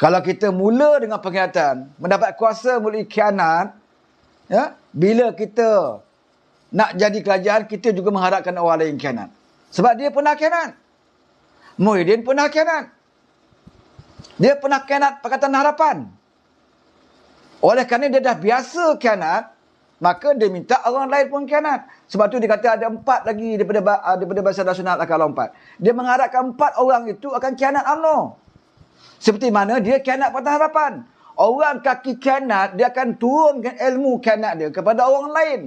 Kalau kita mula dengan pengkhianatan, mendapat kuasa melalui khianat, ya, bila kita nak jadi kerajaan, kita juga mengharapkan orang lain khianat. Sebab dia pernah khianat. Muhyiddin pernah khianat. Dia pernah khianat Pakatan Harapan. Oleh kerana dia dah biasa khianat, maka dia minta orang lain pun khianat. Sebab tu dia kata ada empat lagi daripada, ah, daripada bahasa nasional akan lompat. Dia mengharapkan empat orang itu akan khianat Allah. Seperti mana dia kianat patah harapan. Orang kaki kianat, dia akan turunkan ilmu kianat dia kepada orang lain.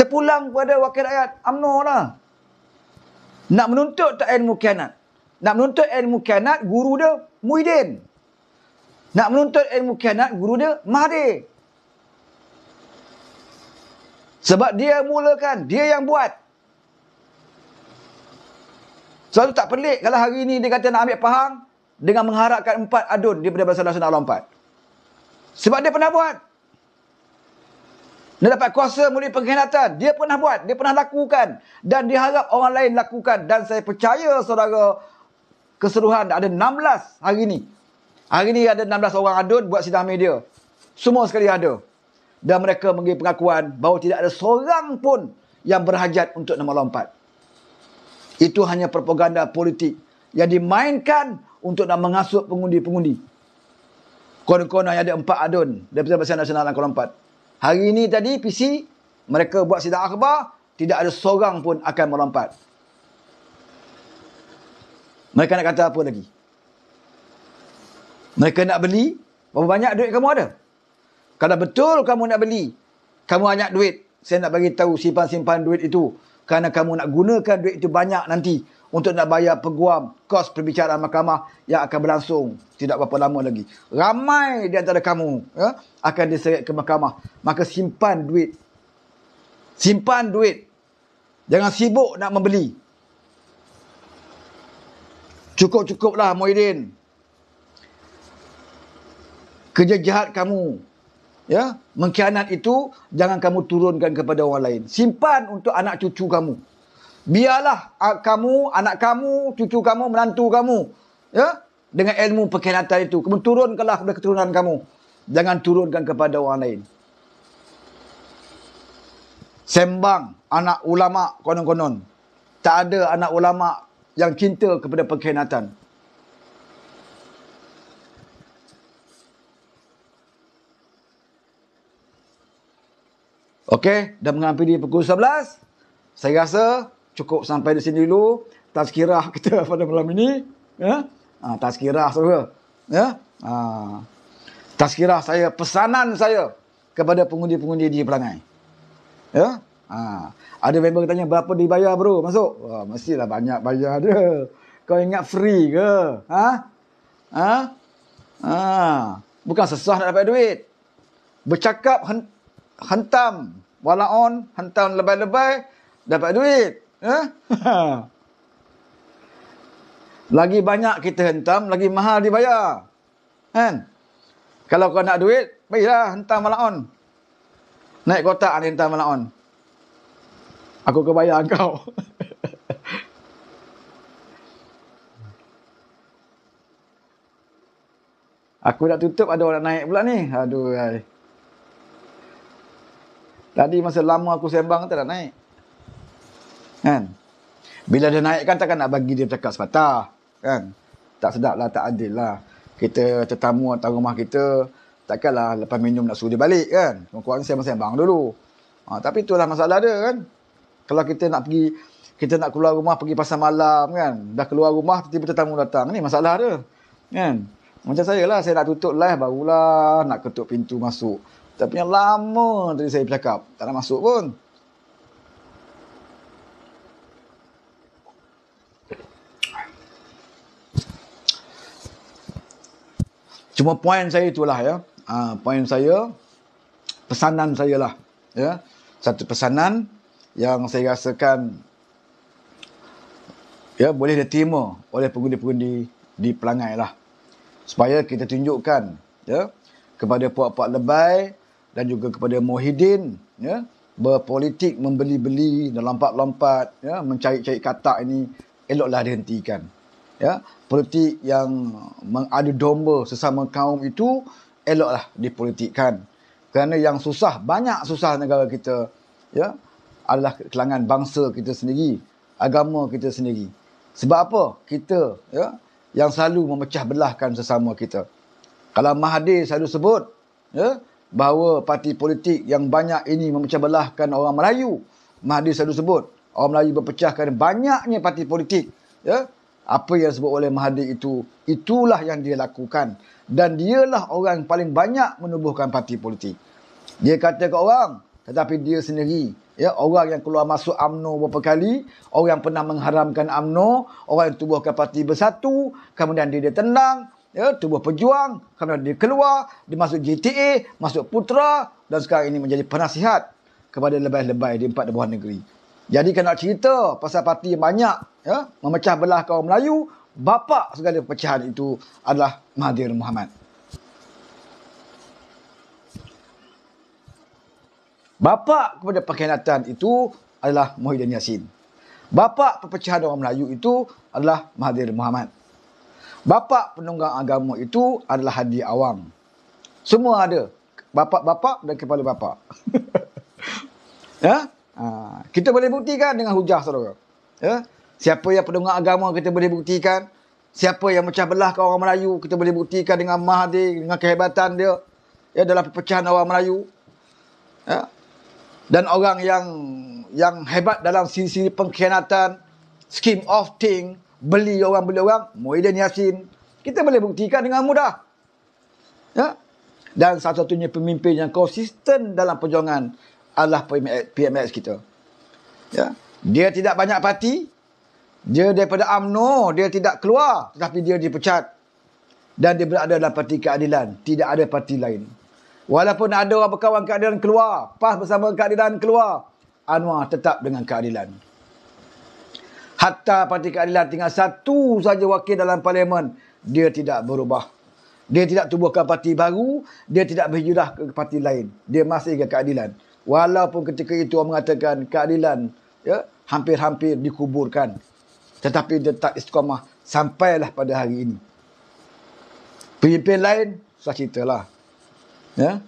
Terpulang kepada wakil rakyat, UMNO lah. Nak menuntut tak ilmu kianat? Nak menuntut ilmu kianat, guru dia Muhyiddin. Nak menuntut ilmu kianat, guru dia Mahdi. Sebab dia mulakan, dia yang buat. Selalu tak pelik kalau hari ini dia kata nak ambil Pahang dengan mengharapkan empat adun daripada Barisan Nasional lompat. Sebab dia pernah buat. Dia dapat kuasa mulai pengkhianatan. Dia pernah buat. Dia pernah lakukan. Dan diharap orang lain lakukan. Dan saya percaya saudara keseluruhan ada 16 hari ini. Hari ini ada 16 orang adun buat sidang media. Semua sekali ada. Dan mereka memberi pengakuan bahawa tidak ada seorang pun yang berhajat untuk nama lompat. Itu hanya propaganda politik yang dimainkan untuk nak mengasut pengundi-pengundi. Kawan-kawan yang ada empat adun daripada Pertama Nasional Angkor Empat. Hari ini tadi PC, mereka buat sidang akhbar, tidak ada seorang pun akan melompat. Mereka nak kata apa lagi? Mereka nak beli, berapa banyak duit kamu ada? Kalau betul kamu nak beli, kamu banyak duit, saya nak bagi tahu simpan-simpan duit itu kerana kamu nak gunakan duit itu banyak nanti untuk nak bayar peguam kos perbicaraan mahkamah yang akan berlangsung tidak berapa lama lagi. Ramai di antara kamu ya, akan diseret ke mahkamah. Maka simpan duit. Simpan duit. Jangan sibuk nak membeli. Cukup-cukuplah Muhyiddin. Kerja jahat kamu ya mengkhianat itu jangan kamu turunkan kepada orang lain simpan untuk anak cucu kamu biarlah uh, kamu anak kamu cucu kamu menantu kamu ya dengan ilmu pengkhianatan itu kamu turunkanlah kepada keturunan kamu jangan turunkan kepada orang lain sembang anak ulama konon-konon tak ada anak ulama yang cinta kepada pengkhianatan Okey, dah menghampiri pukul 11. Saya rasa cukup sampai di sini dulu tazkirah kita pada malam ini, ya. Ha, ah, tazkirah saudara. Ya. Ha. Ah, tazkirah saya pesanan saya kepada pengundi-pengundi di pelangai. Ya. Ha. Ada member tanya berapa dibayar bro masuk? Wah, mestilah banyak bayar dia. Kau ingat free ke? Ha? Ha? Ha. Bukan sesah nak dapat duit. Bercakap hantam walaon hantam lebay-lebay dapat duit eh? lagi banyak kita hantam lagi mahal dibayar kan kalau kau nak duit baiklah hantam walaon naik kota ni hantam walaon aku ke bayar kau Aku nak tutup ada orang naik pula ni. Aduh. Hai. Tadi masa lama aku sembang tak nak naik. Kan? Bila dia naik kan takkan nak bagi dia cakap sepatah. Kan? Tak sedap lah, tak adil lah. Kita tetamu atau rumah kita, takkanlah lepas minum nak suruh dia balik kan? Kurang-kurangnya saya sembang dulu. Ha, tapi itulah masalah dia kan? Kalau kita nak pergi, kita nak keluar rumah pergi pasar malam kan? Dah keluar rumah, tiba-tiba tetamu datang. Ni masalah dia. Kan? Macam saya lah, saya nak tutup live barulah, nak ketuk pintu masuk tapi yang lama tadi saya bercakap. Tak nak masuk pun. Cuma poin saya itulah ya. Ha, ah, poin saya. Pesanan saya lah. Ya. Satu pesanan yang saya rasakan ya boleh diterima oleh pengundi-pengundi di pelangai lah. Supaya kita tunjukkan ya kepada puak-puak lebay dan juga kepada Mohidin ya berpolitik membeli-beli dan lompat-lompat ya mencari-cari katak ini eloklah dihentikan ya politik yang mengadu domba sesama kaum itu eloklah dipolitikkan kerana yang susah banyak susah negara kita ya adalah kelangan bangsa kita sendiri agama kita sendiri sebab apa kita ya yang selalu memecah belahkan sesama kita kalau Mahathir selalu sebut ya bahawa parti politik yang banyak ini memecah belahkan orang Melayu. Mahdi selalu sebut, orang Melayu berpecahkan banyaknya parti politik. Ya? Apa yang disebut oleh Mahdi itu, itulah yang dia lakukan. Dan dialah orang yang paling banyak menubuhkan parti politik. Dia kata ke orang, tetapi dia sendiri. Ya, orang yang keluar masuk UMNO beberapa kali, orang yang pernah mengharamkan UMNO, orang yang tubuhkan parti bersatu, kemudian dia, dia tendang, ya, tubuh pejuang kerana dia keluar, dia masuk GTA, masuk putra dan sekarang ini menjadi penasihat kepada lebih-lebih di empat buah negeri. Jadi kena cerita pasal parti yang banyak ya, memecah belah kaum Melayu, bapa segala pecahan itu adalah Mahathir Muhammad. Bapa kepada perkhidmatan itu adalah Muhyiddin Yassin. Bapa perpecahan orang Melayu itu adalah Mahathir Muhammad bapa penunggang agama itu adalah hadi awam. Semua ada. Bapa-bapa dan kepala bapa. ya? Ha, kita boleh buktikan dengan hujah saudara. Ya? Siapa yang penunggang agama kita boleh buktikan. Siapa yang mecah belah ke orang Melayu kita boleh buktikan dengan mahdi dengan kehebatan dia ya dalam pecahan orang Melayu. Ya? Dan orang yang yang hebat dalam sisi pengkhianatan, scheme of thing, beli orang beli orang Muhyiddin Yassin. Kita boleh buktikan dengan mudah. Ya? Dan satu-satunya pemimpin yang konsisten dalam perjuangan adalah PMS kita. Ya? Dia tidak banyak parti. Dia daripada AMNO. dia tidak keluar. Tetapi dia dipecat. Dan dia berada dalam parti keadilan. Tidak ada parti lain. Walaupun ada orang berkawan keadilan keluar. PAS bersama keadilan keluar. Anwar tetap dengan keadilan. Hatta Parti Keadilan tinggal satu saja wakil dalam parlimen, dia tidak berubah. Dia tidak tubuhkan parti baru, dia tidak berhijrah ke parti lain. Dia masih ke keadilan. Walaupun ketika itu orang mengatakan keadilan ya, hampir-hampir dikuburkan. Tetapi dia tak istiqamah sampailah pada hari ini. Pemimpin lain, saya ceritalah. Ya?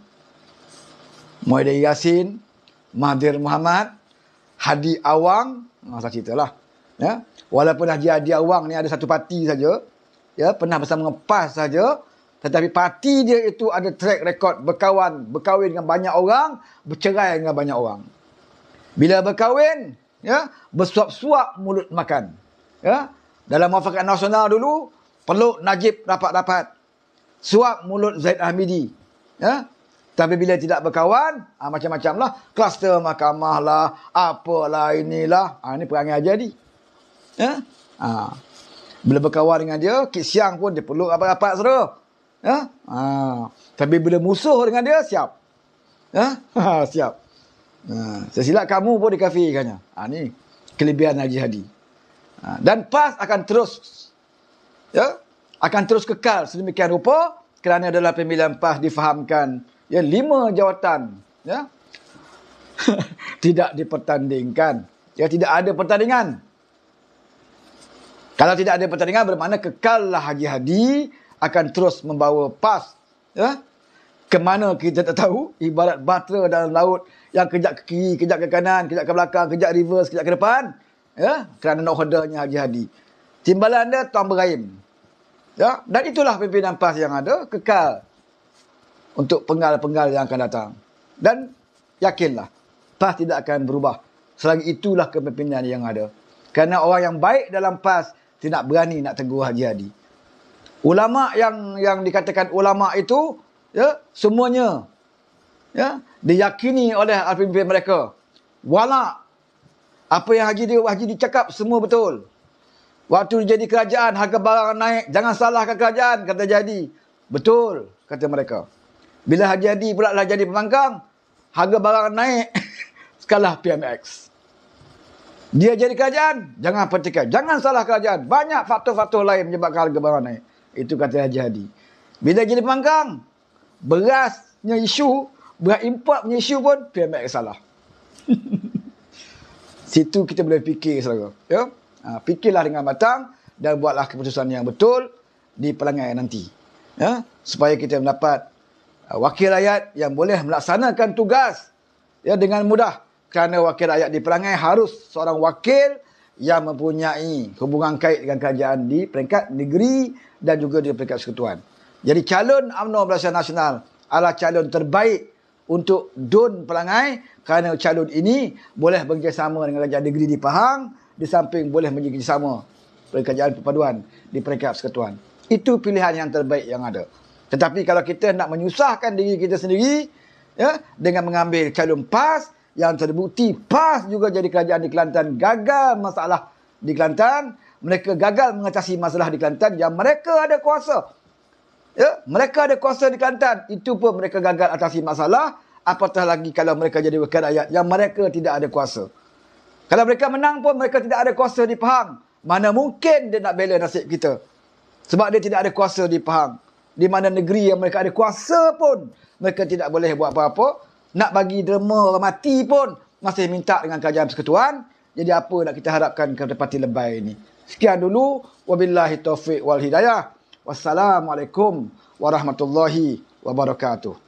Muhyiddin Yassin, Mahathir Muhammad, Hadi Awang, ha, saya ceritalah. Ya. Walaupun Haji Adi Awang ni ada satu parti saja, ya, pernah bersama dengan PAS saja, tetapi parti dia itu ada track record berkawan, berkahwin dengan banyak orang, bercerai dengan banyak orang. Bila berkahwin, ya, bersuap-suap mulut makan. Ya. Dalam muafakat nasional dulu, perlu Najib dapat-dapat. Suap mulut Zaid Hamidi. Ya. Tapi bila tidak berkawan, ah, macam-macam lah. Kluster mahkamah lah, apalah inilah. Ha, ah, ini perangai aja ni. Ya? Ha. Bila berkawan dengan dia, kit siang pun dia perlu apa rapat saudara. Ya? Ha. Tapi bila musuh dengan dia, siap. Ya? Ha, siap. Ha. Sesilap kamu pun dikafirkannya. Ha, ni kelebihan Haji Hadi. Ha. Dan PAS akan terus ya? akan terus kekal sedemikian rupa kerana adalah pemilihan PAS difahamkan ya, lima jawatan ya? tidak dipertandingkan. Ya, tidak ada pertandingan. Kalau tidak ada pertandingan bermakna kekallah Haji Hadi akan terus membawa pas ya. Kemana kita tak tahu ibarat batra dalam laut yang kejap ke kiri, kejap ke kanan, kejap ke belakang, kejap reverse, kejap ke depan ya kerana nak hordernya Haji Hadi. Timbalan dia Tuan Beraim. Ya, dan itulah pimpinan PAS yang ada kekal untuk penggal-penggal yang akan datang. Dan yakinlah PAS tidak akan berubah selagi itulah kepimpinan yang ada. Kerana orang yang baik dalam PAS tidak berani nak tegur Haji Hadi. Ulama yang yang dikatakan ulama itu ya semuanya ya diyakini oleh pemimpin mereka. Wala apa yang Haji dia Haji dicakap semua betul. Waktu jadi kerajaan harga barang naik jangan salahkan kerajaan kata jadi. Betul kata mereka. Bila Haji Hadi pula lah jadi pembangkang harga barang naik skala PMX. Dia jadi kerajaan, jangan pertikai. Jangan salah kerajaan. Banyak faktor-faktor lain menyebabkan harga barang naik. Itu kata Haji Hadi. Bila jadi pangkang, berasnya isu, beras import punya isu pun PMX salah. Situ kita boleh fikir selalu. Ya? Ha, fikirlah dengan matang dan buatlah keputusan yang betul di pelanggan nanti. Ya? Supaya kita mendapat uh, wakil rakyat yang boleh melaksanakan tugas ya, dengan mudah kerana wakil rakyat di perangai harus seorang wakil yang mempunyai hubungan kait dengan kerajaan di peringkat negeri dan juga di peringkat sekutuan. Jadi calon UMNO Malaysia Nasional adalah calon terbaik untuk DUN perangai kerana calon ini boleh bekerjasama dengan kerajaan negeri di Pahang di samping boleh bekerjasama dengan kerajaan perpaduan di peringkat sekutuan. Itu pilihan yang terbaik yang ada. Tetapi kalau kita nak menyusahkan diri kita sendiri ya, dengan mengambil calon PAS yang terbukti PAS juga jadi kerajaan di Kelantan gagal masalah di Kelantan. Mereka gagal mengatasi masalah di Kelantan yang mereka ada kuasa. Ya, mereka ada kuasa di Kelantan. Itu pun mereka gagal atasi masalah. Apatah lagi kalau mereka jadi wakil rakyat yang mereka tidak ada kuasa. Kalau mereka menang pun mereka tidak ada kuasa di Pahang. Mana mungkin dia nak bela nasib kita. Sebab dia tidak ada kuasa di Pahang. Di mana negeri yang mereka ada kuasa pun mereka tidak boleh buat apa-apa nak bagi derma orang mati pun masih minta dengan kerajaan persekutuan. Jadi apa nak kita harapkan kepada parti lebay ini? Sekian dulu. Wabillahi taufiq wal hidayah. Wassalamualaikum warahmatullahi wabarakatuh.